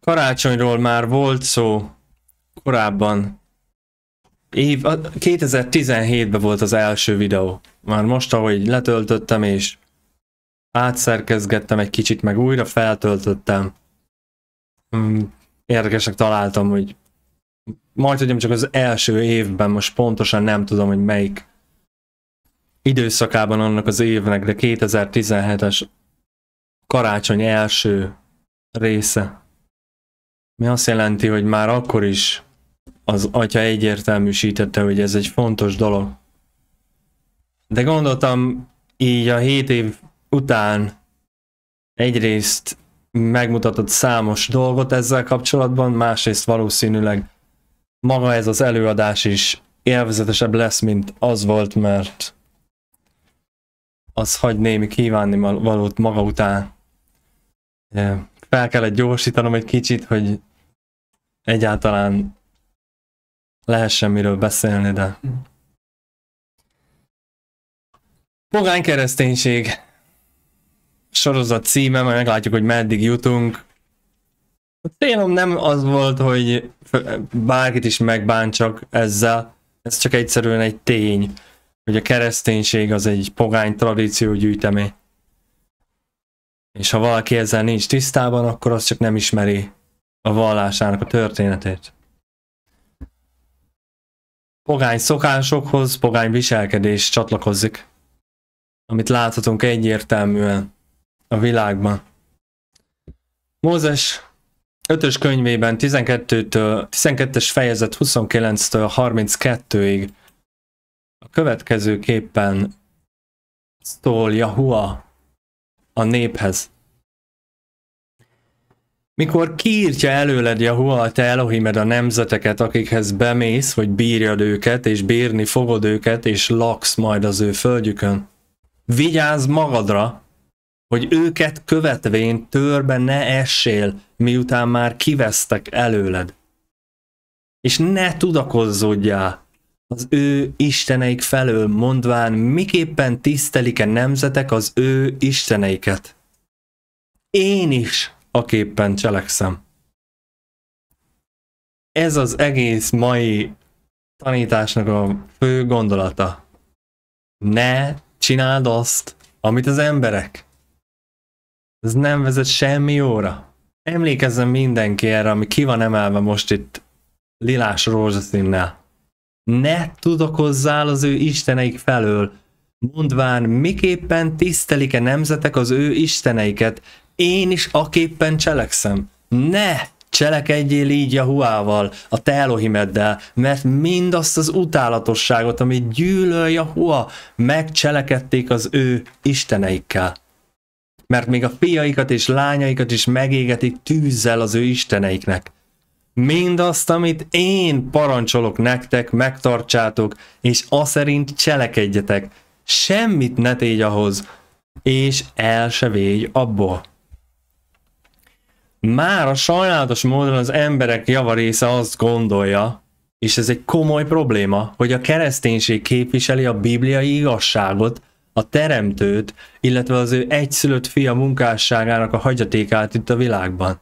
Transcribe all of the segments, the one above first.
karácsonyról már volt szó korábban. Év, 2017-ben volt az első videó. Már most, ahogy letöltöttem és átszerkezgettem egy kicsit, meg újra feltöltöttem. Mm, érdekesnek találtam, hogy majd tudjam csak az első évben, most pontosan nem tudom, hogy melyik időszakában annak az évnek, de 2017-es karácsony első része mi azt jelenti, hogy már akkor is az atya egyértelműsítette, hogy ez egy fontos dolog. De gondoltam, így a hét év után egyrészt megmutatott számos dolgot ezzel kapcsolatban, másrészt valószínűleg maga ez az előadás is élvezetesebb lesz, mint az volt, mert az hagy némi kívánni valót maga után. Fel kellett gyorsítanom egy kicsit, hogy egyáltalán lehessen miről beszélni, de... Hm. Pogány kereszténység sorozat címe, majd meglátjuk, hogy meddig jutunk. A célom nem az volt, hogy bárkit is megbántsak ezzel, ez csak egyszerűen egy tény, hogy a kereszténység az egy pogány tradíció gyűjtemény. És ha valaki ezzel nincs tisztában, akkor azt csak nem ismeri a vallásának a történetét. Pogány szokásokhoz, pogány viselkedés csatlakozik, amit láthatunk egyértelműen a világban. Mózes 5-ös könyvében 12-től, 12-es fejezet 29-től 32-ig a következőképpen szól Jahua a néphez mikor kiírtja előled Jahua a te Elohimed a nemzeteket, akikhez bemész, hogy bírjad őket, és bírni fogod őket, és laksz majd az ő földjükön. Vigyázz magadra, hogy őket követvén törbe ne essél, miután már kivesztek előled. És ne tudakozzodjál az ő isteneik felől, mondván, miképpen tisztelik-e nemzetek az ő isteneiket. Én is aképpen cselekszem. Ez az egész mai tanításnak a fő gondolata. Ne csináld azt, amit az emberek. Ez nem vezet semmi jóra. Emlékezzen mindenki erre, ami ki van emelve most itt lilás rózsaszínnel. Ne tudakozzál az ő isteneik felől, mondván miképpen tisztelik-e nemzetek az ő isteneiket, én is aképpen cselekszem. Ne cselekedjél így Jahuával, a te Elohimeddel, mert mindazt az utálatosságot, amit gyűlöl Jahua, megcselekedték az ő isteneikkel. Mert még a fiaikat és lányaikat is megégetik tűzzel az ő isteneiknek. Mindazt, amit én parancsolok nektek, megtartsátok, és aszerint cselekedjetek. Semmit ne tégy ahhoz, és el se abból már a sajnálatos módon az emberek javarésze azt gondolja, és ez egy komoly probléma, hogy a kereszténység képviseli a bibliai igazságot, a teremtőt, illetve az ő egyszülött fia munkásságának a hagyatékát itt a világban.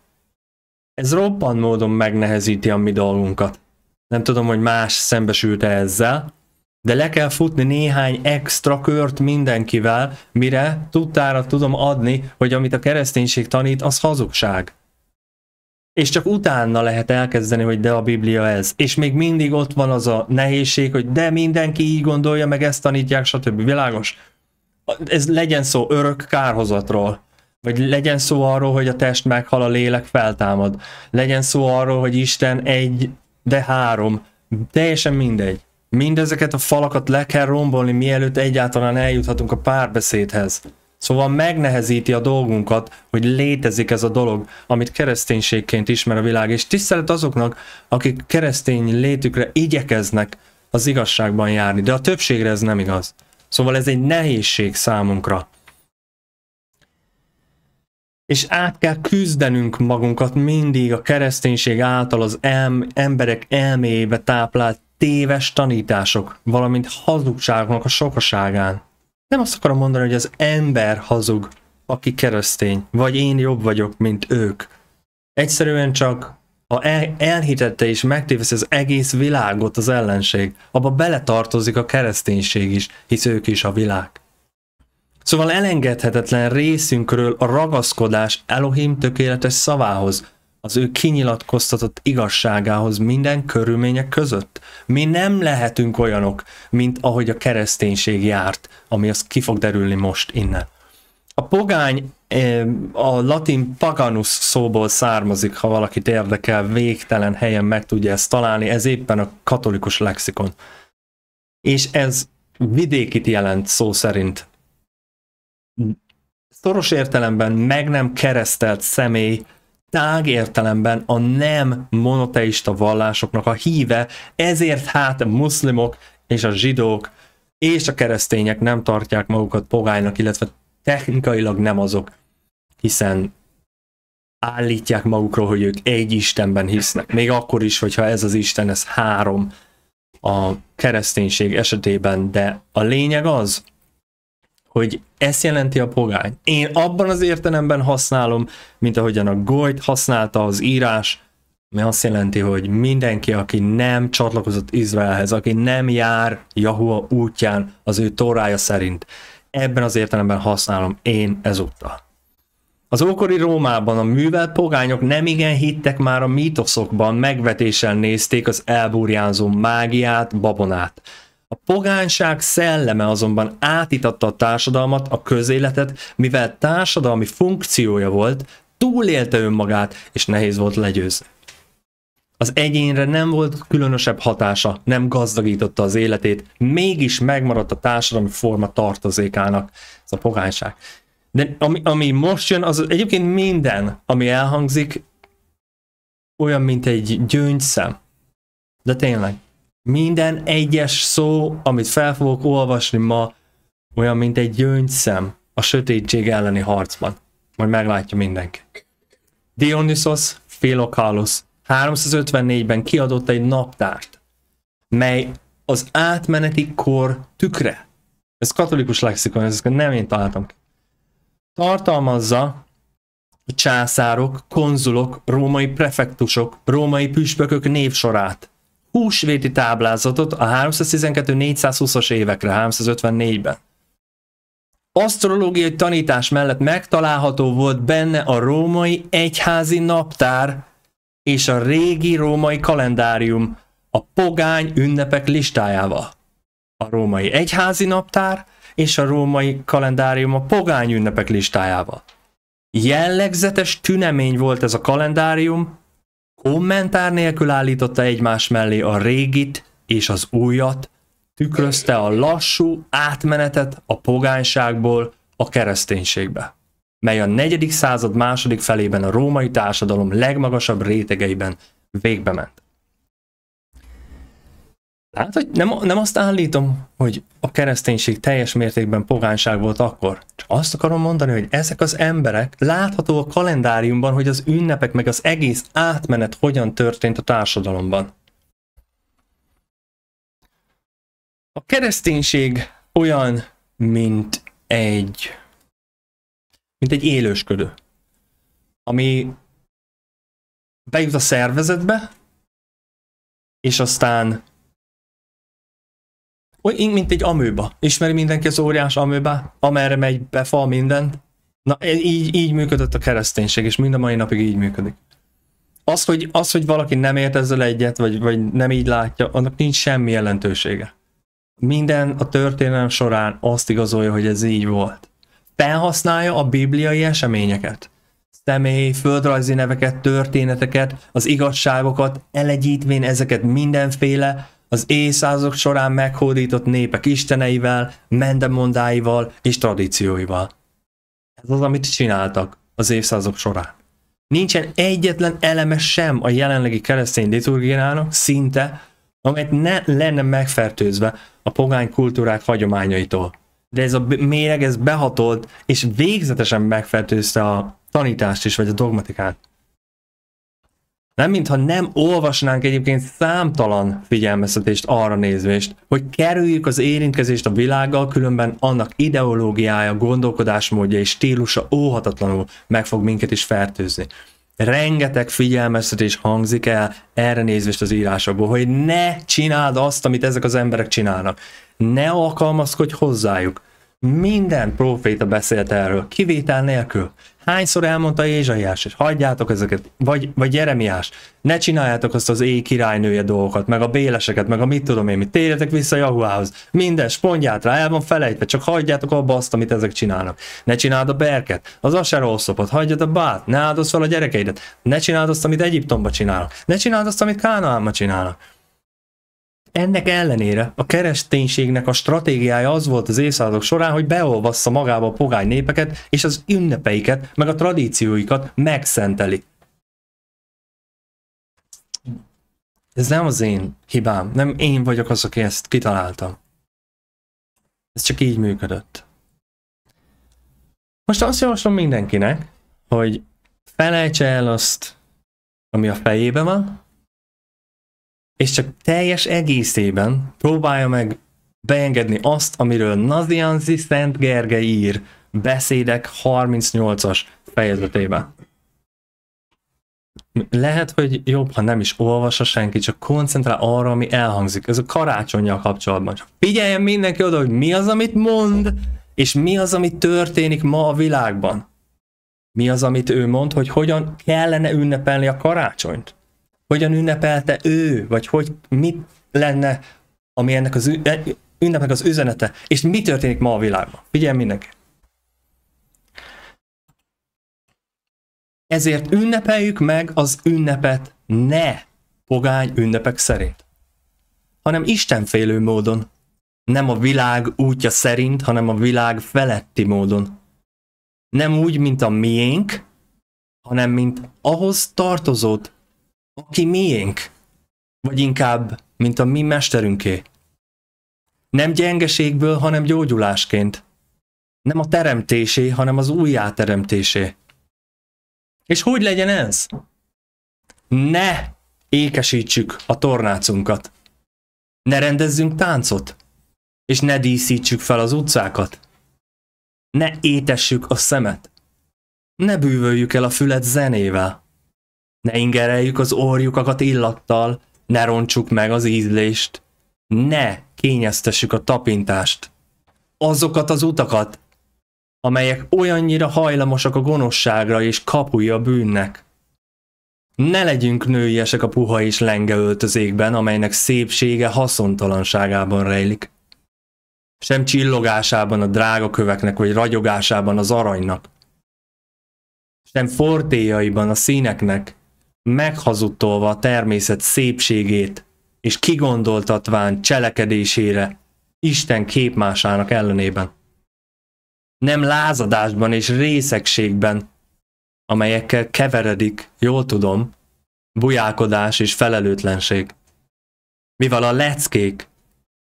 Ez roppant módon megnehezíti a mi dolgunkat. Nem tudom, hogy más szembesült -e ezzel, de le kell futni néhány extra kört mindenkivel, mire tudtára tudom adni, hogy amit a kereszténység tanít, az hazugság és csak utána lehet elkezdeni, hogy de a Biblia ez. És még mindig ott van az a nehézség, hogy de mindenki így gondolja, meg ezt tanítják, stb. Világos? Ez legyen szó örök kárhozatról, vagy legyen szó arról, hogy a test meghal, a lélek feltámad. Legyen szó arról, hogy Isten egy, de három. Teljesen mindegy. Mindezeket a falakat le kell rombolni, mielőtt egyáltalán eljuthatunk a párbeszédhez. Szóval megnehezíti a dolgunkat, hogy létezik ez a dolog, amit kereszténységként ismer a világ, és tisztelet azoknak, akik keresztény létükre igyekeznek az igazságban járni, de a többségre ez nem igaz. Szóval ez egy nehézség számunkra. És át kell küzdenünk magunkat mindig a kereszténység által az elm, emberek elméjébe táplált téves tanítások, valamint hazugságnak a sokaságán nem azt akarom mondani, hogy az ember hazug, aki keresztény, vagy én jobb vagyok, mint ők. Egyszerűen csak, ha el, elhitette és megtévesz az egész világot az ellenség, abba beletartozik a kereszténység is, hisz ők is a világ. Szóval elengedhetetlen részünkről a ragaszkodás Elohim tökéletes szavához, az ő kinyilatkoztatott igazságához minden körülmények között. Mi nem lehetünk olyanok, mint ahogy a kereszténység járt, ami az ki fog derülni most innen. A pogány eh, a latin paganus szóból származik, ha valakit érdekel, végtelen helyen meg tudja ezt találni, ez éppen a katolikus lexikon. És ez vidékit jelent szó szerint. Szoros értelemben meg nem keresztelt személy, tág értelemben a nem monoteista vallásoknak a híve, ezért hát a muszlimok és a zsidók és a keresztények nem tartják magukat pogánynak, illetve technikailag nem azok, hiszen állítják magukról, hogy ők egy Istenben hisznek. Még akkor is, hogyha ez az Isten, ez három a kereszténység esetében, de a lényeg az, hogy ezt jelenti a pogány. Én abban az értelemben használom, mint ahogyan a gojt használta az írás, mi azt jelenti, hogy mindenki, aki nem csatlakozott Izraelhez, aki nem jár Jahua útján az ő torája szerint, ebben az értelemben használom én ezúttal. Az ókori Rómában a művelt pogányok nem igen hittek már a mítoszokban, megvetéssel nézték az elburjánzó mágiát, babonát. A pogányság szelleme azonban átitatta a társadalmat, a közéletet, mivel társadalmi funkciója volt, túlélte önmagát, és nehéz volt legyőzni. Az egyénre nem volt különösebb hatása, nem gazdagította az életét, mégis megmaradt a társadalmi forma tartozékának. Ez a pogányság. De ami, ami most jön, az egyébként minden, ami elhangzik, olyan, mint egy gyöngyszem. De tényleg. Minden egyes szó, amit fel fogok olvasni ma, olyan, mint egy gyöngyszem a sötétség elleni harcban. Majd meglátja mindenki. Dionysos Philokalos 354-ben kiadott egy naptárt, mely az átmeneti kor tükre. Ez katolikus lexikon, ez nem én találtam ki. Tartalmazza a császárok, konzulok, római prefektusok, római püspökök névsorát, húsvéti táblázatot a 312-420-as évekre, 354-ben. Asztrológiai tanítás mellett megtalálható volt benne a római egyházi naptár és a régi római kalendárium a pogány ünnepek listájával. A római egyházi naptár és a római kalendárium a pogány ünnepek listájával. Jellegzetes tünemény volt ez a kalendárium, Kommentár nélkül állította egymás mellé a régit és az újat, tükrözte a lassú átmenetet a pogányságból a kereszténységbe, mely a negyedik század második felében a római társadalom legmagasabb rétegeiben végbe ment. Hát, hogy nem, nem azt állítom, hogy a kereszténység teljes mértékben pogányság volt akkor. Csak azt akarom mondani, hogy ezek az emberek látható a kalendáriumban, hogy az ünnepek meg az egész átmenet hogyan történt a társadalomban. A kereszténység olyan, mint egy mint egy élősködő, ami bejut a szervezetbe, és aztán olyan mint egy amőba. Ismeri mindenki az óriás amőba, amerre megy be fal mindent. Na, e- így, így működött a kereszténység, és mind a mai napig így működik. Az, hogy, az, hogy valaki nem ért ezzel egyet, vagy, vagy nem így látja, annak nincs semmi jelentősége. Minden a történelem során azt igazolja, hogy ez így volt. Felhasználja a bibliai eseményeket. Személy, földrajzi neveket, történeteket, az igazságokat, elegyítvén ezeket mindenféle az éjszázok során meghódított népek isteneivel, mendemondáival és tradícióival. Ez az, amit csináltak az évszázok során. Nincsen egyetlen eleme sem a jelenlegi keresztény liturgiának szinte, amelyet ne lenne megfertőzve a pogány kultúrák hagyományaitól. De ez a méreg, ez behatolt, és végzetesen megfertőzte a tanítást is, vagy a dogmatikát. Nem mintha nem olvasnánk egyébként számtalan figyelmeztetést arra nézvést, hogy kerüljük az érintkezést a világgal, különben annak ideológiája, gondolkodásmódja és stílusa óhatatlanul meg fog minket is fertőzni. Rengeteg figyelmeztetés hangzik el erre nézvést az írásokból, hogy ne csináld azt, amit ezek az emberek csinálnak. Ne alkalmazkodj hozzájuk. Minden proféta beszélt erről, kivétel nélkül. Hányszor elmondta Ézsaiás, és hagyjátok ezeket, vagy, vagy Jeremiás, ne csináljátok azt az éj királynője dolgokat, meg a béleseket, meg a mit tudom én, mit térjetek vissza Jahuához, minden spondját rá, el van felejtve, csak hagyjátok abba azt, amit ezek csinálnak. Ne csináld a berket, az oszlopot, hagyjad a bát, ne áldozz fel a gyerekeidet, ne csináld azt, amit Egyiptomba csinálnak, ne csináld azt, amit Kánaánba csinálnak. Ennek ellenére a kereszténységnek a stratégiája az volt az évszázadok során, hogy beolvassa magába a pogány népeket, és az ünnepeiket, meg a tradícióikat megszenteli. Ez nem az én hibám, nem én vagyok az, aki ezt kitaláltam. Ez csak így működött. Most azt javaslom mindenkinek, hogy felejtse el azt, ami a fejében van, és csak teljes egészében próbálja meg beengedni azt, amiről Nazianzi Szent Gergely ír beszédek 38-as fejezetében. Lehet, hogy jobb, ha nem is olvassa senki, csak koncentrál arra, ami elhangzik. Ez a karácsonyjal kapcsolatban. Csak figyeljen mindenki oda, hogy mi az, amit mond, és mi az, ami történik ma a világban. Mi az, amit ő mond, hogy hogyan kellene ünnepelni a karácsonyt hogyan ünnepelte ő, vagy hogy mit lenne, ami ennek az e- ünnepnek az üzenete, és mi történik ma a világban. Figyelj mindenki! Ezért ünnepeljük meg az ünnepet ne pogány ünnepek szerint, hanem istenfélő módon. Nem a világ útja szerint, hanem a világ feletti módon. Nem úgy, mint a miénk, hanem mint ahhoz tartozót aki miénk, vagy inkább, mint a mi mesterünké. Nem gyengeségből, hanem gyógyulásként. Nem a teremtésé, hanem az újjáteremtésé. És hogy legyen ez? Ne ékesítsük a tornácunkat. Ne rendezzünk táncot. És ne díszítsük fel az utcákat. Ne étessük a szemet. Ne bűvöljük el a fület zenével ne ingereljük az orjukakat illattal, ne roncsuk meg az ízlést, ne kényeztessük a tapintást, azokat az utakat, amelyek olyannyira hajlamosak a gonoszságra és kapuja a bűnnek. Ne legyünk nőiesek a puha és lenge öltözékben, amelynek szépsége haszontalanságában rejlik. Sem csillogásában a drága köveknek, vagy ragyogásában az aranynak. Sem fortéjaiban a színeknek, meghazudtolva a természet szépségét, és kigondoltatván cselekedésére, Isten képmásának ellenében. Nem lázadásban és részegségben, amelyekkel keveredik, jól tudom, bujálkodás és felelőtlenség. Mivel a leckék,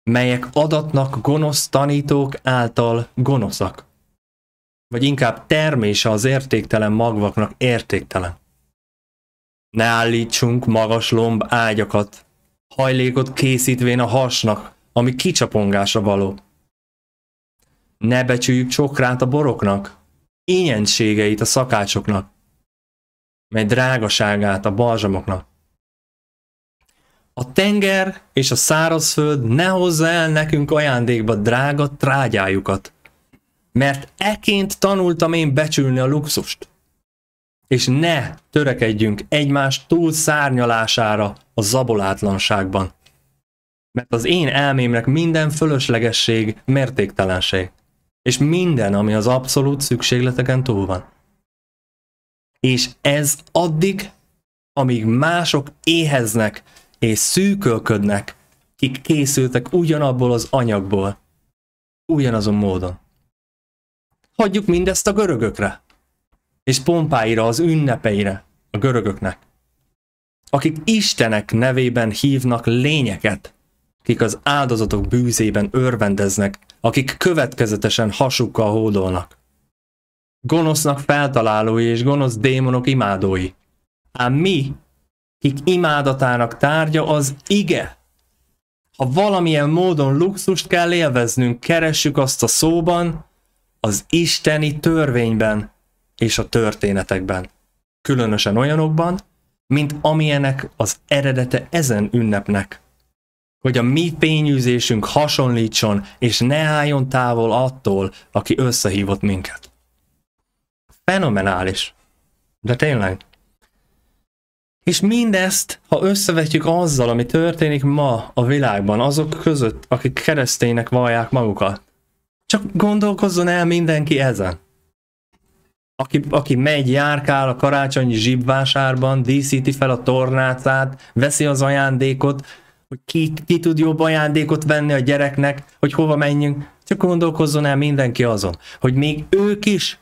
melyek adatnak gonosz tanítók által gonoszak. Vagy inkább termése az értéktelen magvaknak értéktelen. Ne állítsunk magas lomb ágyakat, hajlékot készítvén a hasnak, ami kicsapongásra való. Ne becsüljük csokrát a boroknak, ényenségeit a szakácsoknak, mely drágaságát a balzsamoknak. A tenger és a szárazföld ne hozza el nekünk ajándékba drága trágyájukat, mert eként tanultam én becsülni a luxust és ne törekedjünk egymás szárnyalására a zabolátlanságban. Mert az én elmémnek minden fölöslegesség mértéktelenség, és minden, ami az abszolút szükségleteken túl van. És ez addig, amíg mások éheznek és szűkölködnek, kik készültek ugyanabból az anyagból, ugyanazon módon. Hagyjuk mindezt a görögökre és pompáira, az ünnepeire a görögöknek, akik Istenek nevében hívnak lényeket, akik az áldozatok bűzében örvendeznek, akik következetesen hasukkal hódolnak. Gonosznak feltalálói és gonosz démonok imádói. Ám mi, kik imádatának tárgya az ige, ha valamilyen módon luxust kell élveznünk, keressük azt a szóban, az isteni törvényben, és a történetekben. Különösen olyanokban, mint amilyenek az eredete ezen ünnepnek. Hogy a mi pénzűzésünk hasonlítson, és ne álljon távol attól, aki összehívott minket. Fenomenális. De tényleg. És mindezt, ha összevetjük azzal, ami történik ma a világban, azok között, akik kereszténynek vallják magukat. Csak gondolkozzon el mindenki ezen aki, aki megy, járkál a karácsonyi zsibvásárban, díszíti fel a tornácát, veszi az ajándékot, hogy ki, ki tud jobb ajándékot venni a gyereknek, hogy hova menjünk, csak gondolkozzon el mindenki azon, hogy még ők is,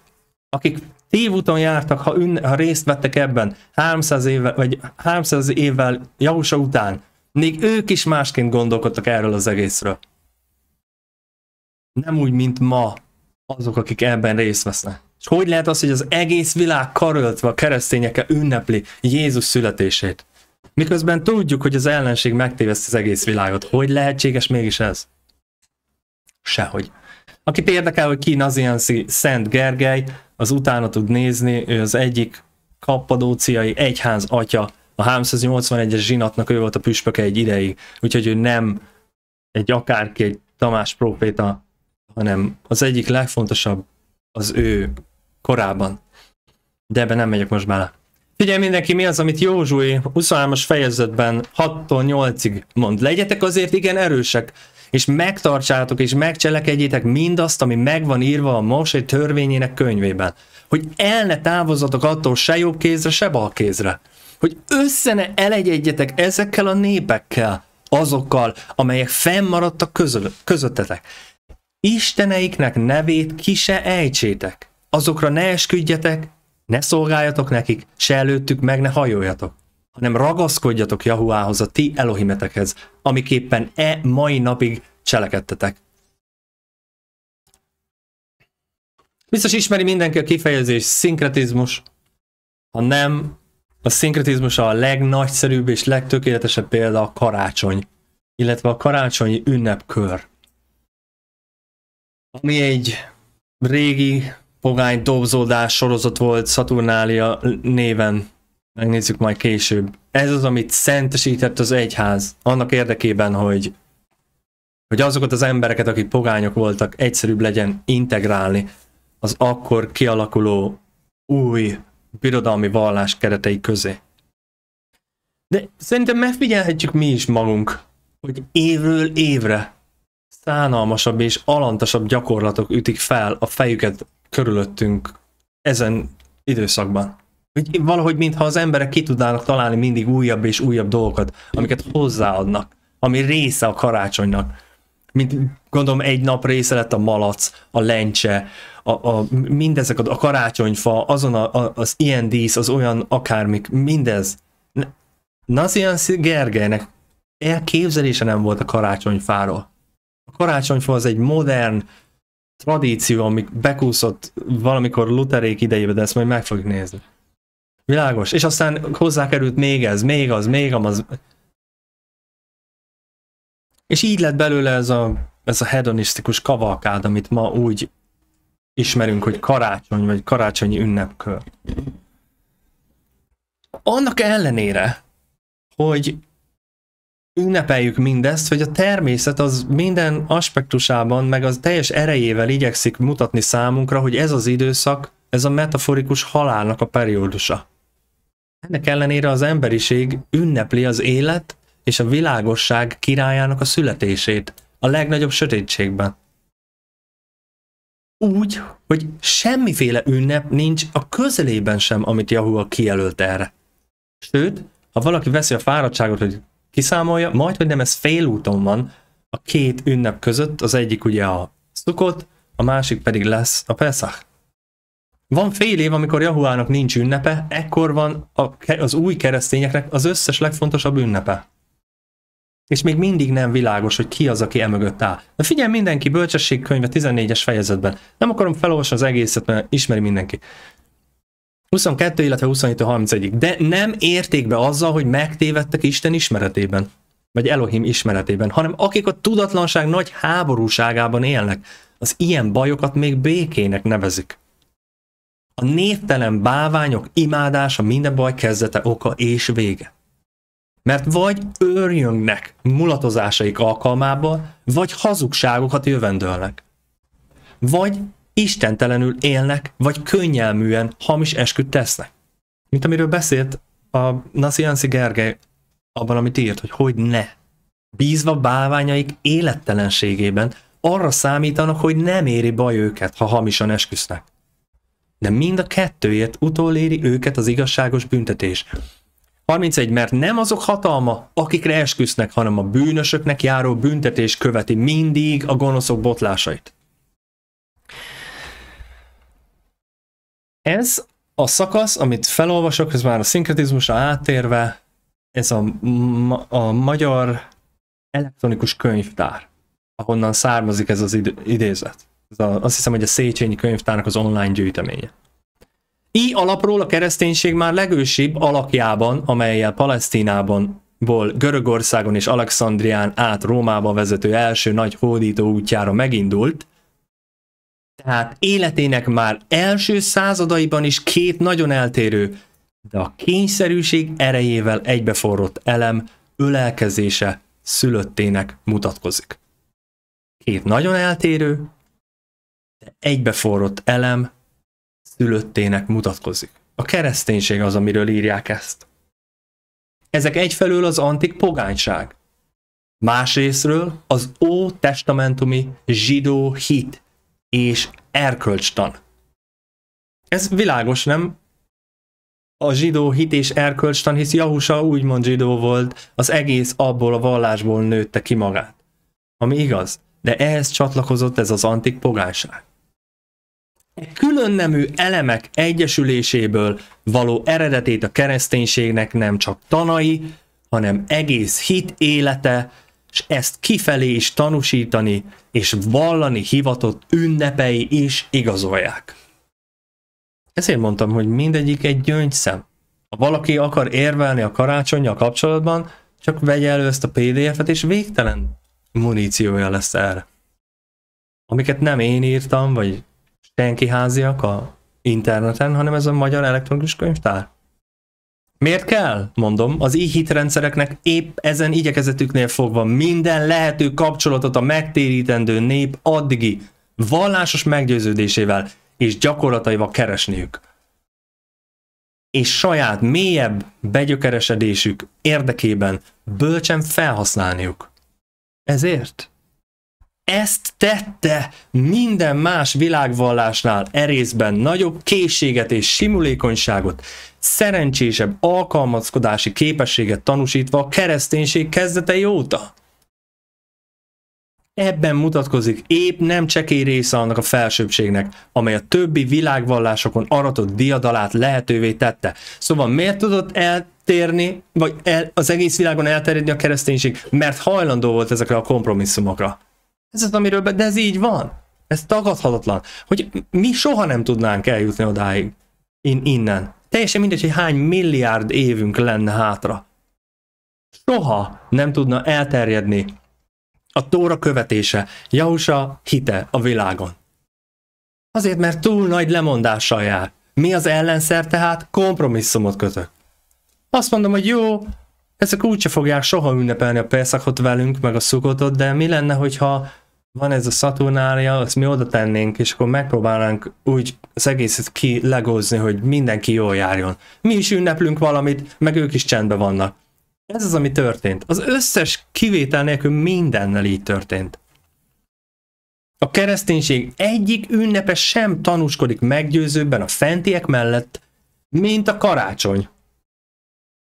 akik tévúton jártak, ha, ün, ha részt vettek ebben 300 évvel, vagy 300 évvel Jausa után, még ők is másként gondolkodtak erről az egészről. Nem úgy, mint ma azok, akik ebben részt vesznek. És hogy lehet az, hogy az egész világ karöltve a keresztényekkel ünnepli Jézus születését? Miközben tudjuk, hogy az ellenség megtéveszt az egész világot. Hogy lehetséges mégis ez? Sehogy. Akit érdekel, hogy ki Nazianzi Szent Gergely, az utána tud nézni, ő az egyik kappadóciai egyház atya, a 381-es zsinatnak ő volt a püspöke egy ideig, úgyhogy ő nem egy akárki, egy Tamás próféta, hanem az egyik legfontosabb az ő korábban. De ebben nem megyek most bele. Figyelj mindenki, mi az, amit Józsui 23-as fejezetben 6-tól 8-ig mond. Legyetek azért igen erősek, és megtartsátok és megcselekedjétek mindazt, ami megvan írva a Mosé törvényének könyvében. Hogy el ne távozatok attól se jobb kézre, se bal kézre. Hogy össze ne elegyedjetek ezekkel a népekkel, azokkal, amelyek fennmaradtak közöttetek. Isteneiknek nevét ki se ejtsétek azokra ne esküdjetek, ne szolgáljatok nekik, se előttük meg ne hajoljatok, hanem ragaszkodjatok Jahuához, a ti Elohimetekhez, amiképpen e mai napig cselekedtetek. Biztos ismeri mindenki a kifejezés szinkretizmus. Ha nem, a szinkretizmus a legnagyszerűbb és legtökéletesebb példa a karácsony, illetve a karácsonyi ünnepkör. Ami egy régi pogány dobzódás sorozat volt Saturnália néven. Megnézzük majd később. Ez az, amit szentesített az egyház. Annak érdekében, hogy hogy azokat az embereket, akik pogányok voltak, egyszerűbb legyen integrálni az akkor kialakuló új birodalmi vallás keretei közé. De szerintem megfigyelhetjük mi is magunk, hogy évről évre szánalmasabb és alantasabb gyakorlatok ütik fel a fejüket körülöttünk ezen időszakban. Úgy, valahogy, mintha az emberek ki tudnának találni mindig újabb és újabb dolgokat, amiket hozzáadnak, ami része a karácsonynak. Mint gondolom egy nap része lett a malac, a lencse, a, a, mindezek a, a karácsonyfa, azon a, a, az ilyen dísz, az olyan akármik, mindez. Nazian Gergelynek elképzelése nem volt a karácsonyfáról. A karácsonyfa az egy modern, tradíció, amik bekúszott valamikor Lutherék idejében, de ezt majd meg fogjuk nézni. Világos. És aztán hozzákerült még ez, még az, még az. És így lett belőle ez a, ez a hedonisztikus kavalkád, amit ma úgy ismerünk, hogy karácsony, vagy karácsonyi ünnepkör. Annak ellenére, hogy ünnepeljük mindezt, hogy a természet az minden aspektusában, meg az teljes erejével igyekszik mutatni számunkra, hogy ez az időszak, ez a metaforikus halálnak a periódusa. Ennek ellenére az emberiség ünnepli az élet és a világosság királyának a születését, a legnagyobb sötétségben. Úgy, hogy semmiféle ünnep nincs a közelében sem, amit Yahua kijelölt erre. Sőt, ha valaki veszi a fáradtságot, hogy kiszámolja, majd hogy nem, ez félúton van a két ünnep között, az egyik ugye a szukot, a másik pedig lesz a Pesach. Van fél év, amikor Jahuának nincs ünnepe, ekkor van a, az új keresztényeknek az összes legfontosabb ünnepe. És még mindig nem világos, hogy ki az, aki emögött áll. Na figyelj mindenki, bölcsességkönyve 14-es fejezetben. Nem akarom felolvasni az egészet, mert ismeri mindenki. 22, illetve 27 31 De nem érték be azzal, hogy megtévedtek Isten ismeretében, vagy Elohim ismeretében, hanem akik a tudatlanság nagy háborúságában élnek, az ilyen bajokat még békének nevezik. A névtelen báványok imádása minden baj kezdete oka és vége. Mert vagy őrjönnek mulatozásaik alkalmából, vagy hazugságokat jövendőlnek. Vagy istentelenül élnek, vagy könnyelműen hamis esküt tesznek. Mint amiről beszélt a Naszianci Gergely abban, amit írt, hogy hogy ne. Bízva báványaik élettelenségében arra számítanak, hogy nem éri baj őket, ha hamisan esküsznek. De mind a kettőért utoléri őket az igazságos büntetés. 31. Mert nem azok hatalma, akikre esküsznek, hanem a bűnösöknek járó büntetés követi mindig a gonoszok botlásait. Ez a szakasz, amit felolvasok, ez már a szinkretizmusra átérve, ez a, ma, a magyar elektronikus könyvtár, ahonnan származik ez az id- idézet. Ez a, azt hiszem, hogy a Széchenyi könyvtárnak az online gyűjteménye. I alapról a kereszténység már legősibb alakjában, amelyel Palesztinában ból Görögországon és Alexandrián át Rómába vezető első nagy hódító útjára megindult, tehát életének már első századaiban is két nagyon eltérő, de a kényszerűség erejével egybeforrott elem ölelkezése szülöttének mutatkozik. Két nagyon eltérő, de egybeforrott elem szülöttének mutatkozik. A kereszténység az, amiről írják ezt. Ezek egyfelől az antik pogányság, másrésztről az ó testamentumi zsidó hit és erkölcstan. Ez világos, nem? A zsidó hit és erkölcstan, hisz Jahusa úgymond zsidó volt, az egész abból a vallásból nőtte ki magát. Ami igaz, de ehhez csatlakozott ez az antik pogánság. E külön nemű elemek egyesüléséből való eredetét a kereszténységnek nem csak tanai, hanem egész hit élete, és ezt kifelé is tanúsítani és vallani hivatott ünnepei is igazolják. Ezért mondtam, hogy mindegyik egy gyöngyszem. Ha valaki akar érvelni a karácsonyjal kapcsolatban, csak vegye elő ezt a PDF-et, és végtelen muníciója lesz erre. Amiket nem én írtam, vagy senki háziak a interneten, hanem ez a Magyar Elektronikus Könyvtár. Miért kell? Mondom, az e-hit rendszereknek épp ezen igyekezetüknél fogva minden lehető kapcsolatot a megtérítendő nép addigi vallásos meggyőződésével és gyakorlataival keresniük. És saját mélyebb begyökeresedésük érdekében bölcsen felhasználniuk. Ezért? Ezt tette minden más világvallásnál erészben nagyobb készséget és simulékonyságot, szerencsésebb alkalmazkodási képességet tanúsítva a kereszténység kezdetei óta. Ebben mutatkozik épp nem csekély része annak a felsőbbségnek, amely a többi világvallásokon aratott diadalát lehetővé tette. Szóval miért tudott eltérni, vagy el, az egész világon elterjedni a kereszténység? Mert hajlandó volt ezekre a kompromisszumokra. Ez az, amiről, be, de ez így van. Ez tagadhatatlan, hogy mi soha nem tudnánk eljutni odáig. In, innen. Teljesen mindegy, hogy hány milliárd évünk lenne hátra. Soha nem tudna elterjedni a Tóra követése, Jahusa hite a világon. Azért, mert túl nagy lemondással jár. Mi az ellenszer tehát? Kompromisszumot kötök. Azt mondom, hogy jó, ezek úgyse fogják soha ünnepelni a Pészakot velünk, meg a szukotot, de mi lenne, hogyha van ez a Saturnália, azt mi oda tennénk, és akkor megpróbálnánk úgy az egészet kilegózni, hogy mindenki jól járjon. Mi is ünneplünk valamit, meg ők is csendben vannak. Ez az, ami történt. Az összes kivétel nélkül mindennel így történt. A kereszténység egyik ünnepe sem tanúskodik meggyőzőbben a fentiek mellett, mint a karácsony.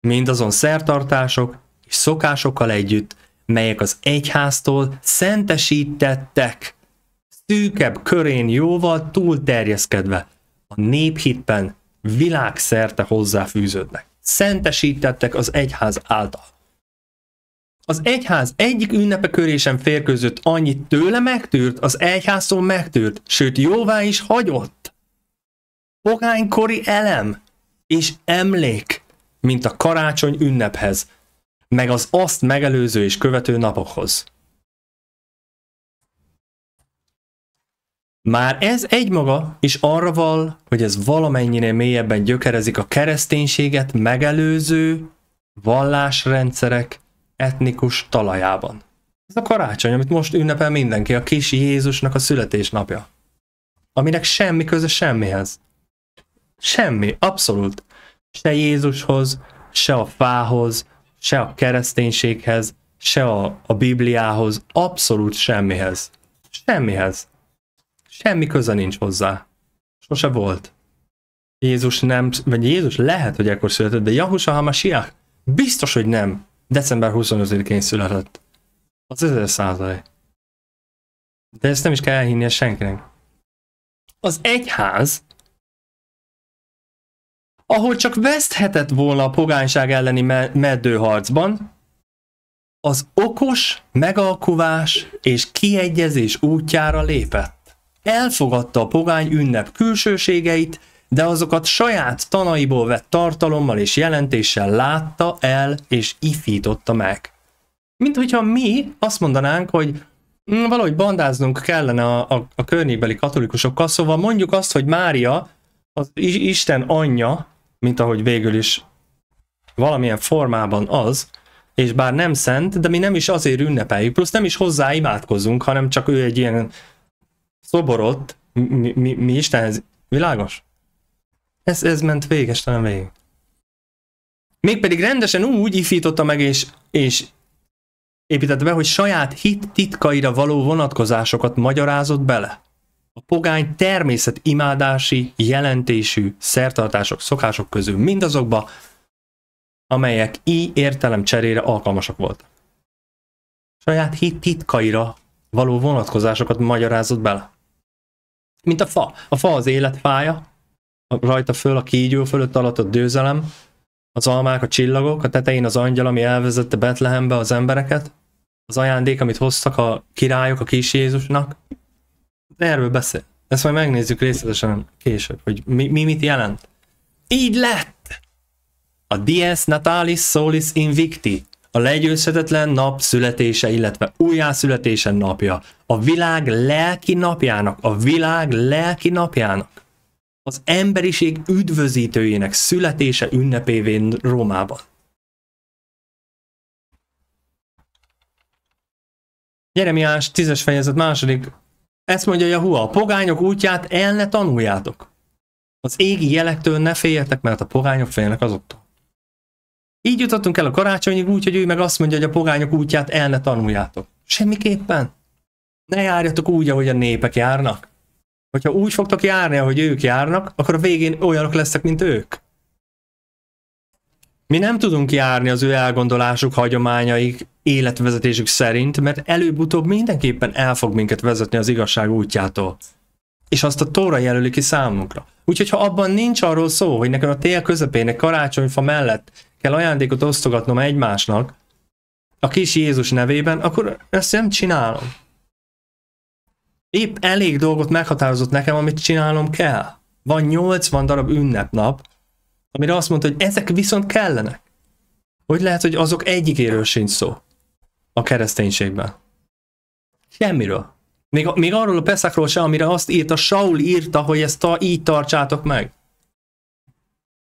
Mindazon szertartások és szokásokkal együtt, melyek az egyháztól szentesítettek, szűkebb körén jóval túlterjeszkedve, a néphitben világszerte hozzáfűződnek. Szentesítettek az egyház által. Az egyház egyik ünnepe köré sem férkőzött annyit tőle megtűrt, az egyházon megtűrt, sőt jóvá is hagyott. Pogánykori elem és emlék, mint a karácsony ünnephez, meg az azt megelőző és követő napokhoz. Már ez egymaga is arra val, hogy ez valamennyire mélyebben gyökerezik a kereszténységet megelőző vallásrendszerek etnikus talajában. Ez a karácsony, amit most ünnepel mindenki, a kis Jézusnak a születésnapja. Aminek semmi köze semmihez. Semmi, abszolút. Se Jézushoz, se a fához, se a kereszténységhez, se a, a Bibliához, abszolút semmihez. Semmihez. Semmi köze nincs hozzá. Sose volt. Jézus nem, vagy Jézus lehet, hogy ekkor született, de Jahusa Hamasiach biztos, hogy nem. December 25-én született. Az ezer százalék. De ezt nem is kell elhinnie senkinek. Az egyház ahol csak veszthetett volna a pogányság elleni me- meddőharcban, az okos megalkuvás és kiegyezés útjára lépett. Elfogadta a pogány ünnep külsőségeit, de azokat saját tanaiból vett tartalommal és jelentéssel látta el és ifította meg. Mint hogyha mi azt mondanánk, hogy mm, valahogy bandáznunk kellene a, a, a környékbeli katolikusokkal, szóval mondjuk azt, hogy Mária, az Isten anyja, mint ahogy végül is valamilyen formában az, és bár nem szent, de mi nem is azért ünnepeljük, plusz nem is hozzá imádkozunk, hanem csak ő egy ilyen szoborot, mi, mi, mi Istenhez, világos? Ez, ez ment végestelen végig. Mégpedig rendesen úgy ifította meg és, és építette be, hogy saját hit titkaira való vonatkozásokat magyarázott bele. A pogány természet imádási, jelentésű szertartások, szokások közül mindazokba, amelyek így értelem cserére alkalmasak voltak. Saját hit titkaira való vonatkozásokat magyarázott bele. Mint a fa. A fa az életfája, rajta föl a kígyó fölött alatt a dőzelem, az almák, a csillagok, a tetején az angyal, ami elvezette Betlehembe az embereket, az ajándék, amit hoztak a királyok a kis Jézusnak, de erről beszél. Ezt majd megnézzük részletesen később, hogy mi, mi mit jelent. Így lett! A Dies Natalis Solis Invicti, a legyőzhetetlen nap születése, illetve újjászületése napja. A világ lelki napjának, a világ lelki napjának. Az emberiség üdvözítőjének születése ünnepévén Rómában. Jeremiás 10-es fejezet második ezt mondja Jahua, a pogányok útját el ne tanuljátok. Az égi jelektől ne féljetek, mert a pogányok félnek azoktól. Így jutottunk el a karácsonyig úgy, hogy ő meg azt mondja, hogy a pogányok útját el ne tanuljátok. Semmiképpen. Ne járjatok úgy, ahogy a népek járnak. Hogyha úgy fogtok járni, ahogy ők járnak, akkor a végén olyanok lesznek, mint ők. Mi nem tudunk járni az ő elgondolásuk, hagyományaik, életvezetésük szerint, mert előbb-utóbb mindenképpen el fog minket vezetni az igazság útjától. És azt a tóra jelöli ki számunkra. Úgyhogy ha abban nincs arról szó, hogy nekem a tél közepének karácsonyfa mellett kell ajándékot osztogatnom egymásnak, a kis Jézus nevében, akkor ezt nem csinálom. Épp elég dolgot meghatározott nekem, amit csinálnom kell. Van 80 darab ünnepnap, amire azt mondta, hogy ezek viszont kellenek. Hogy lehet, hogy azok egyikéről sincs szó a kereszténységbe. Semmiről. Még, még arról a Peszakról sem, amire azt írta, Saul írta, hogy ezt ta, így tartsátok meg.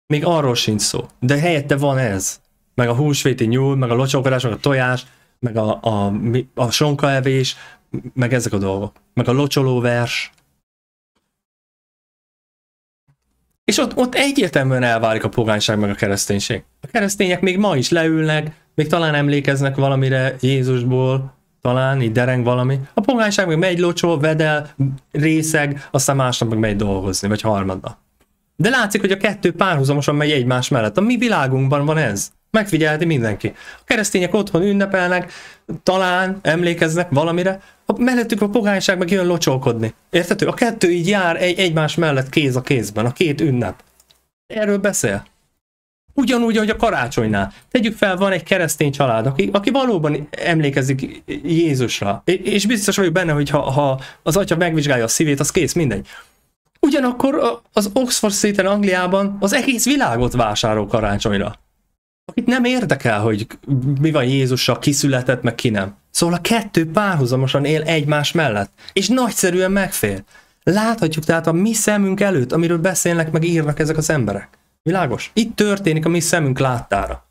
Még arról sincs szó. De helyette van ez. Meg a húsvéti nyúl, meg a locsókodás, meg a tojás, meg a, a, a, a sonkaevés, meg ezek a dolgok. Meg a locsolóvers. És ott, ott egyértelműen elválik a pogányság meg a kereszténység. A keresztények még ma is leülnek, még talán emlékeznek valamire Jézusból, talán így dereng valami. A pogányság meg megy locsó, vedel, részeg, aztán másnap meg megy dolgozni, vagy harmadna. De látszik, hogy a kettő párhuzamosan megy egymás mellett. A mi világunkban van ez. Megfigyelheti mindenki. A keresztények otthon ünnepelnek, talán emlékeznek valamire, a mellettük a pogányság meg jön locsolkodni. Értető? A kettő így jár egy, egymás mellett kéz a kézben, a két ünnep. Erről beszél. Ugyanúgy, ahogy a karácsonynál. Tegyük fel, van egy keresztény család, aki, aki valóban emlékezik Jézusra. És biztos vagyok benne, hogy ha, ha az atya megvizsgálja a szívét, az kész, mindegy. Ugyanakkor az Oxford széten Angliában az egész világot vásárol karácsonyra. Akit nem érdekel, hogy mi van Jézussal, ki született, meg ki nem. Szóval a kettő párhuzamosan él egymás mellett, és nagyszerűen megfér. Láthatjuk tehát a mi szemünk előtt, amiről beszélnek, meg írnak ezek az emberek. Világos? Itt történik a mi szemünk láttára.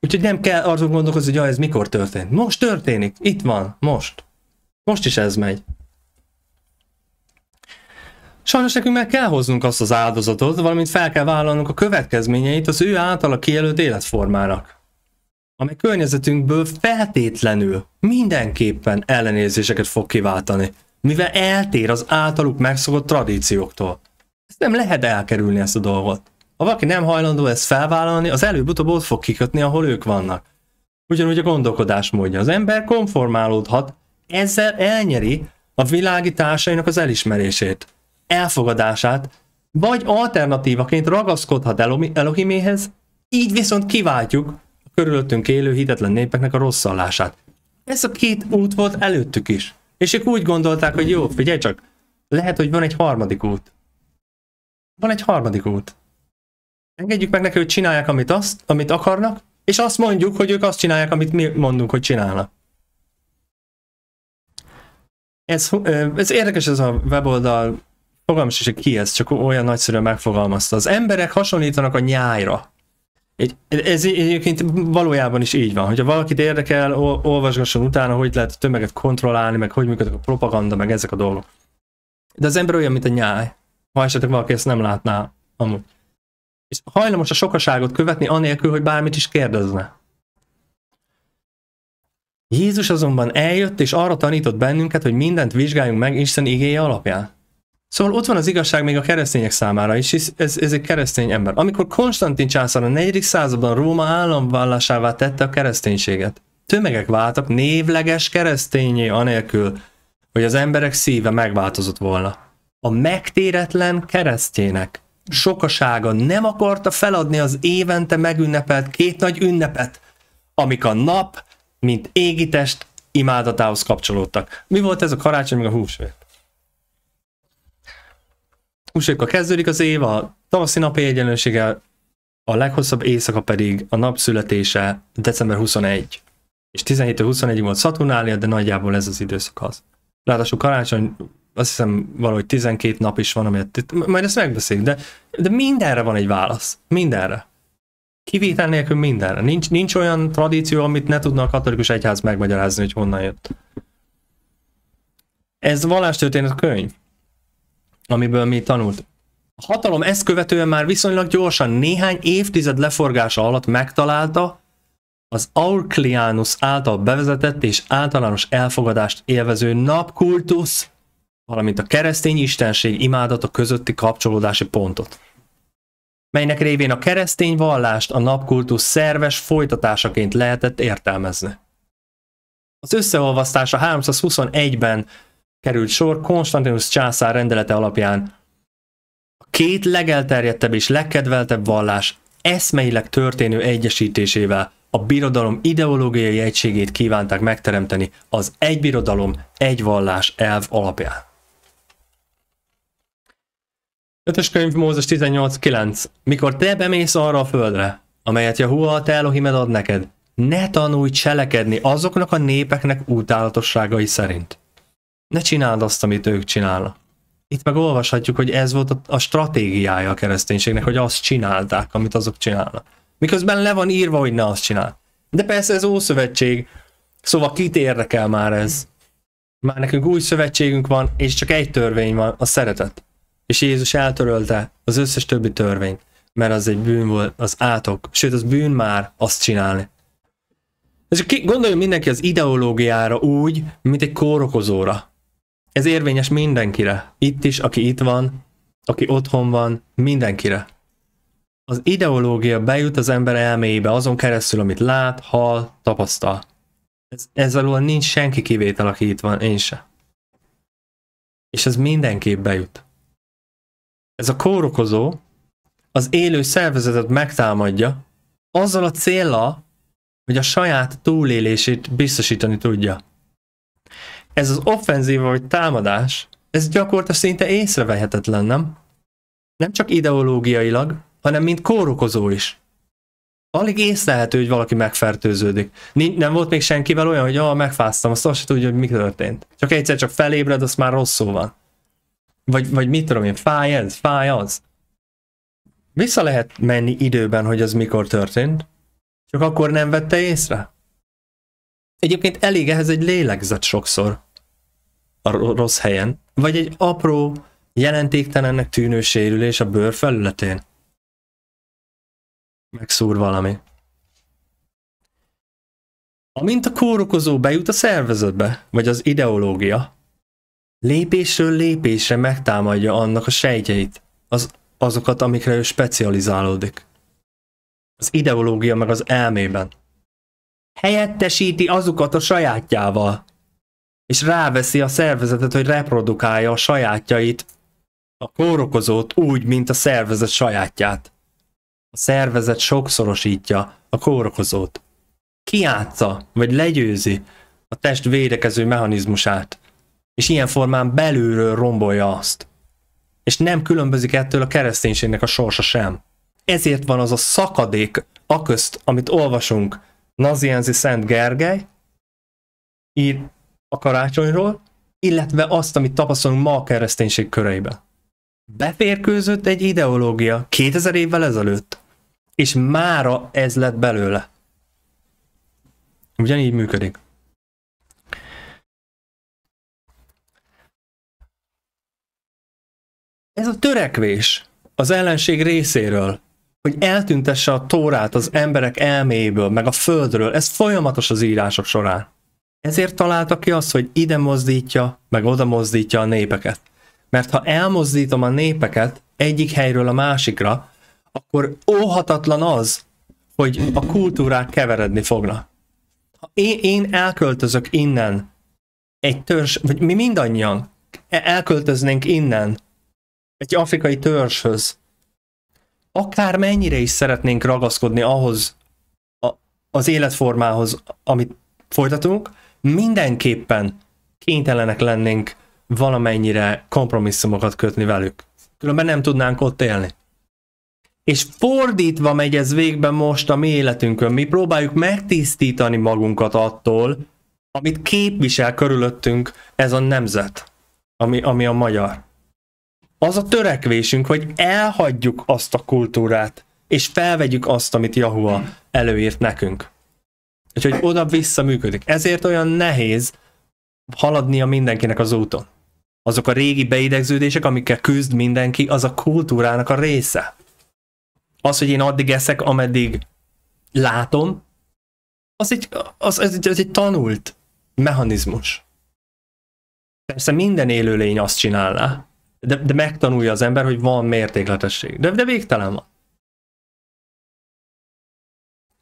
Úgyhogy nem kell azon gondolkozni, hogy ja, ez mikor történt. Most történik, itt van, most. Most is ez megy. Sajnos nekünk meg kell hoznunk azt az áldozatot, valamint fel kell vállalnunk a következményeit az ő általa kijelölt életformának. Amely környezetünkből feltétlenül, mindenképpen ellenérzéseket fog kiváltani, mivel eltér az általuk megszokott tradícióktól. Ezt nem lehet elkerülni ezt a dolgot. Ha valaki nem hajlandó ezt felvállalni, az előbb-utóbb ott fog kikötni, ahol ők vannak. Ugyanúgy a gondolkodás módja, Az ember konformálódhat, ezzel elnyeri a világi társainak az elismerését, elfogadását, vagy alternatívaként ragaszkodhat Elohiméhez, így viszont kiváltjuk a körülöttünk élő hitetlen népeknek a rosszallását. Ez a két út volt előttük is. És ők úgy gondolták, hogy jó, figyelj csak, lehet, hogy van egy harmadik út. Van egy harmadik út. Engedjük meg neki, hogy csinálják, amit, azt, amit akarnak, és azt mondjuk, hogy ők azt csinálják, amit mi mondunk, hogy csinálnak. Ez, ez érdekes ez a weboldal, is, hogy ki ez, csak olyan nagyszerűen megfogalmazta. Az emberek hasonlítanak a nyájra. ez egyébként valójában is így van. Hogyha valakit érdekel, olvasgasson utána, hogy lehet a tömeget kontrollálni, meg hogy működik a propaganda, meg ezek a dolgok. De az ember olyan, mint a nyáj ha esetleg valaki ezt nem látná amúgy. És hajlamos a sokaságot követni anélkül, hogy bármit is kérdezne. Jézus azonban eljött és arra tanított bennünket, hogy mindent vizsgáljunk meg Isten igéje alapján. Szóval ott van az igazság még a keresztények számára is, hisz ez, ez egy keresztény ember. Amikor Konstantin császár a 4. században Róma államvállásává tette a kereszténységet, tömegek váltak névleges keresztényé anélkül, hogy az emberek szíve megváltozott volna a megtéretlen keresztjének sokasága nem akarta feladni az évente megünnepelt két nagy ünnepet, amik a nap, mint égitest imádatához kapcsolódtak. Mi volt ez a karácsony, meg a húsvét? Húsvétkor kezdődik az év, a tavaszi napi egyenlősége, a leghosszabb éjszaka pedig a nap születése december 21. És 17-21 volt Saturnália, de nagyjából ez az időszak az. Ráadásul karácsony azt hiszem valahogy 12 nap is van, amit majd ezt megbeszéljük, de, de mindenre van egy válasz. Mindenre. Kivétel nélkül mindenre. Nincs, nincs olyan tradíció, amit ne tudna a katolikus egyház megmagyarázni, hogy honnan jött. Ez vallástörténet könyv, amiből mi tanult. A hatalom ezt követően már viszonylag gyorsan néhány évtized leforgása alatt megtalálta az Aurclianus által bevezetett és általános elfogadást élvező napkultusz valamint a keresztény istenség imádata közötti kapcsolódási pontot, melynek révén a keresztény vallást a napkultusz szerves folytatásaként lehetett értelmezni. Az a 321-ben került sor Konstantinus császár rendelete alapján. A két legelterjedtebb és legkedveltebb vallás eszmeileg történő egyesítésével a birodalom ideológiai egységét kívánták megteremteni az egy birodalom, egy vallás elv alapján. 5 könyv Mózes 18.9. Mikor te bemész arra a földre, amelyet Jahua a te Elohimed ad neked, ne tanulj cselekedni azoknak a népeknek utálatosságai szerint. Ne csináld azt, amit ők csinálnak. Itt meg olvashatjuk, hogy ez volt a stratégiája a kereszténységnek, hogy azt csinálták, amit azok csinálnak. Miközben le van írva, hogy ne azt csinál. De persze ez Ószövetség, szóval kit érdekel már ez? Már nekünk új szövetségünk van, és csak egy törvény van, a szeretet és Jézus eltörölte az összes többi törvényt, mert az egy bűn volt, az átok, sőt az bűn már azt csinálni. És gondoljon mindenki az ideológiára úgy, mint egy kórokozóra. Ez érvényes mindenkire. Itt is, aki itt van, aki otthon van, mindenkire. Az ideológia bejut az ember elméjébe azon keresztül, amit lát, hall, tapasztal. Ez, ez alól nincs senki kivétel, aki itt van, én se. És ez mindenképp bejut ez a kórokozó az élő szervezetet megtámadja, azzal a célra, hogy a saját túlélését biztosítani tudja. Ez az offenzíva vagy támadás, ez gyakorlatilag szinte észrevehetetlen, nem? Nem csak ideológiailag, hanem mint kórokozó is. Alig észlelhető, hogy valaki megfertőződik. Nem volt még senkivel olyan, hogy ah, megfáztam, azt azt tudja, hogy mi történt. Csak egyszer csak felébred, azt már rosszul van. Vagy, vagy mit tudom én, fáj ez, fáj az. Vissza lehet menni időben, hogy az mikor történt, csak akkor nem vette észre. Egyébként elég ehhez egy lélegzet sokszor a rossz helyen, vagy egy apró, jelentéktelennek tűnő sérülés a bőr felületén. Megszúr valami. Amint a kórokozó bejut a szervezetbe, vagy az ideológia, lépésről lépésre megtámadja annak a sejtjeit, az, azokat, amikre ő specializálódik. Az ideológia meg az elmében. Helyettesíti azokat a sajátjával, és ráveszi a szervezetet, hogy reprodukálja a sajátjait, a kórokozót úgy, mint a szervezet sajátját. A szervezet sokszorosítja a kórokozót. Kiátsza, vagy legyőzi a test védekező mechanizmusát és ilyen formán belülről rombolja azt. És nem különbözik ettől a kereszténységnek a sorsa sem. Ezért van az a szakadék aközt, amit olvasunk Nazienzi Szent Gergely, ír a karácsonyról, illetve azt, amit tapasztalunk ma a kereszténység köreiben. Beférkőzött egy ideológia 2000 évvel ezelőtt, és mára ez lett belőle. Ugyanígy működik. ez a törekvés az ellenség részéről, hogy eltüntesse a tórát az emberek elméjéből, meg a földről, ez folyamatos az írások során. Ezért találta ki azt, hogy ide mozdítja, meg oda mozdítja a népeket. Mert ha elmozdítom a népeket egyik helyről a másikra, akkor óhatatlan az, hogy a kultúrák keveredni fognak. Ha én, én elköltözök innen, egy törzs, vagy mi mindannyian elköltöznénk innen, egy afrikai törzshöz, akár mennyire is szeretnénk ragaszkodni ahhoz, a, az életformához, amit folytatunk, mindenképpen kénytelenek lennénk valamennyire kompromisszumokat kötni velük. Különben nem tudnánk ott élni. És fordítva megy ez végbe most a mi életünkön. Mi próbáljuk megtisztítani magunkat attól, amit képvisel körülöttünk ez a nemzet, ami, ami a magyar az a törekvésünk, hogy elhagyjuk azt a kultúrát, és felvegyük azt, amit Yahua előírt nekünk. Úgyhogy oda-vissza működik. Ezért olyan nehéz haladnia mindenkinek az úton. Azok a régi beidegződések, amikkel küzd mindenki, az a kultúrának a része. Az, hogy én addig eszek, ameddig látom, az egy, az, az, egy, az egy tanult mechanizmus. Persze minden élőlény azt csinálná, de, de megtanulja az ember, hogy van mértékletesség. De, de végtelen van.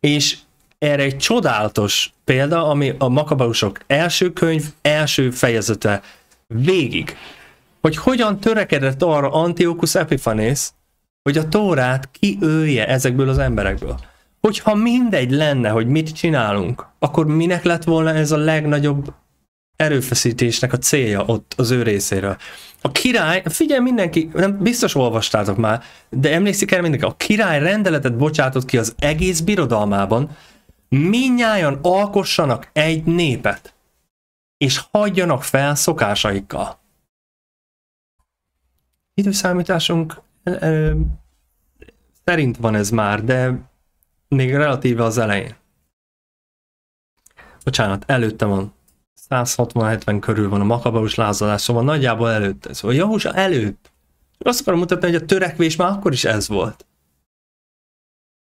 És erre egy csodálatos példa, ami a Makabalusok első könyv, első fejezete végig, hogy hogyan törekedett arra Antiochus Epiphanes, hogy a Tórát kiölje ezekből az emberekből. Hogyha mindegy lenne, hogy mit csinálunk, akkor minek lett volna ez a legnagyobb erőfeszítésnek a célja ott az ő részéről. A király, figyelj mindenki, nem biztos olvastátok már, de emlékszik el mindenki, a király rendeletet bocsátott ki az egész birodalmában, minnyáján alkossanak egy népet, és hagyjanak fel szokásaikkal. Időszámításunk ö, szerint van ez már, de még relatíve az elején. Bocsánat, előtte van. 160-70 körül van a makabaus lázadás, szóval nagyjából előtt ez. Szóval volt. Jahus előtt. Azt akarom mutatni, hogy a törekvés már akkor is ez volt.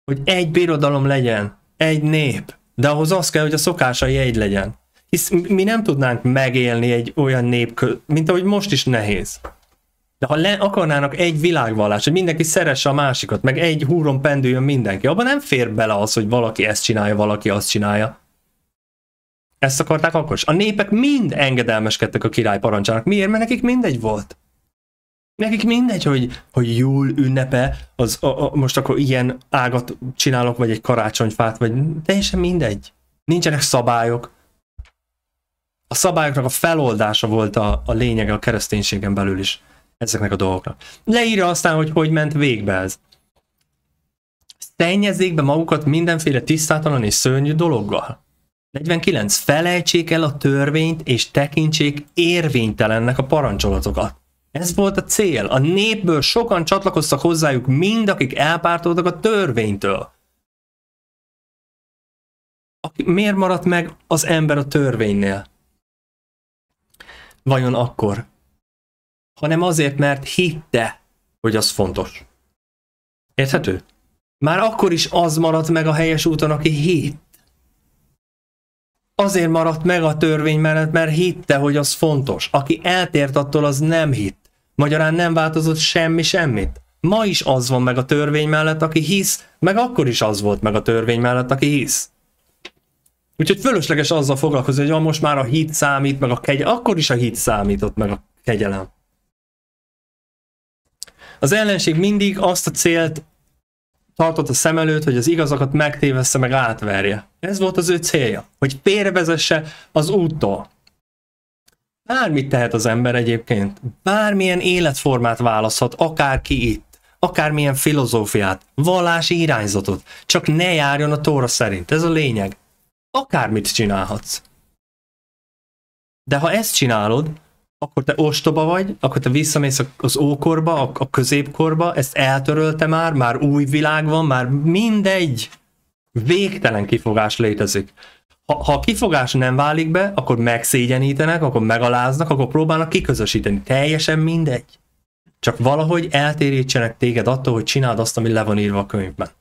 Hogy egy birodalom legyen, egy nép, de ahhoz az kell, hogy a szokásai egy legyen. Hisz mi nem tudnánk megélni egy olyan nép, mint ahogy most is nehéz. De ha le akarnának egy világvallás, hogy mindenki szeresse a másikat, meg egy húron pendüljön mindenki, abban nem fér bele az, hogy valaki ezt csinálja, valaki azt csinálja. Ezt akarták akkor is. A népek mind engedelmeskedtek a király parancsának. Miért? Mert nekik mindegy volt. Nekik mindegy, hogy, hogy jól ünnepe, az, a, a, most akkor ilyen ágat csinálok, vagy egy karácsonyfát, vagy teljesen mindegy. Nincsenek szabályok. A szabályoknak a feloldása volt a, a lényege a kereszténységen belül is ezeknek a dolgoknak. Leírja aztán, hogy hogy ment végbe ez. Szennyezzék be magukat mindenféle tisztátalan és szörnyű dologgal. 49. Felejtsék el a törvényt, és tekintsék érvénytelennek a parancsolatokat. Ez volt a cél. A népből sokan csatlakoztak hozzájuk, mind akik elpártoltak a törvénytől. Aki, miért maradt meg az ember a törvénynél? Vajon akkor? Hanem azért, mert hitte, hogy az fontos. Érthető? Már akkor is az maradt meg a helyes úton, aki hitt azért maradt meg a törvény mellett, mert hitte, hogy az fontos. Aki eltért attól, az nem hitt. Magyarán nem változott semmi semmit. Ma is az van meg a törvény mellett, aki hisz, meg akkor is az volt meg a törvény mellett, aki hisz. Úgyhogy fölösleges azzal foglalkozni, hogy ah, most már a hit számít, meg a kegyelem. Akkor is a hit számított, meg a kegyelem. Az ellenség mindig azt a célt tartott a szem előtt, hogy az igazakat megtévessze, meg átverje. Ez volt az ő célja, hogy félrevezesse az úttól. Bármit tehet az ember egyébként, bármilyen életformát választhat, akárki itt akármilyen filozófiát, vallási irányzatot, csak ne járjon a tóra szerint, ez a lényeg. Akármit csinálhatsz. De ha ezt csinálod, akkor te ostoba vagy, akkor te visszamész az ókorba, a, a középkorba, ezt eltörölte már, már új világ van, már mindegy. Végtelen kifogás létezik. Ha, ha a kifogás nem válik be, akkor megszégyenítenek, akkor megaláznak, akkor próbálnak kiközösíteni. Teljesen mindegy. Csak valahogy eltérítsenek téged attól, hogy csináld azt, ami le van írva a könyvben.